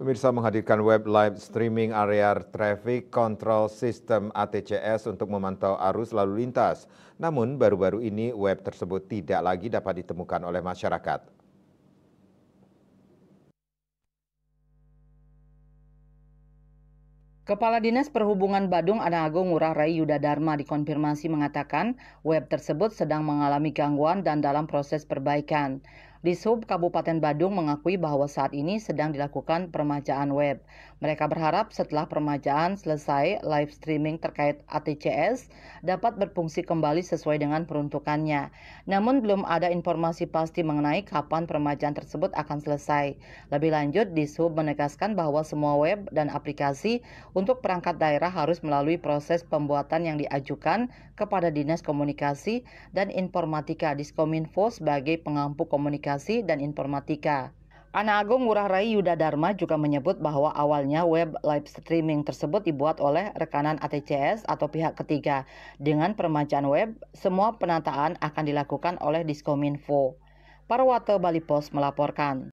Pemirsa menghadirkan web live streaming area traffic control system ATCS untuk memantau arus lalu lintas. Namun baru-baru ini web tersebut tidak lagi dapat ditemukan oleh masyarakat. Kepala Dinas Perhubungan Badung Anagung Ngurah Rai Yuda Dharma dikonfirmasi mengatakan web tersebut sedang mengalami gangguan dan dalam proses perbaikan. Di Sub Kabupaten Badung mengakui bahwa saat ini sedang dilakukan permajaan web. Mereka berharap setelah permajaan selesai, live streaming terkait ATCS dapat berfungsi kembali sesuai dengan peruntukannya. Namun belum ada informasi pasti mengenai kapan permajaan tersebut akan selesai. Lebih lanjut, di Sub menegaskan bahwa semua web dan aplikasi untuk perangkat daerah harus melalui proses pembuatan yang diajukan kepada Dinas Komunikasi dan Informatika Diskominfo sebagai pengampu komunikasi Komunikasi dan Informatika. Anak Agung Ngurah Rai Yuda Dharma juga menyebut bahwa awalnya web live streaming tersebut dibuat oleh rekanan ATCS atau pihak ketiga. Dengan permajaan web, semua penataan akan dilakukan oleh Diskominfo. Parwate Bali Post melaporkan.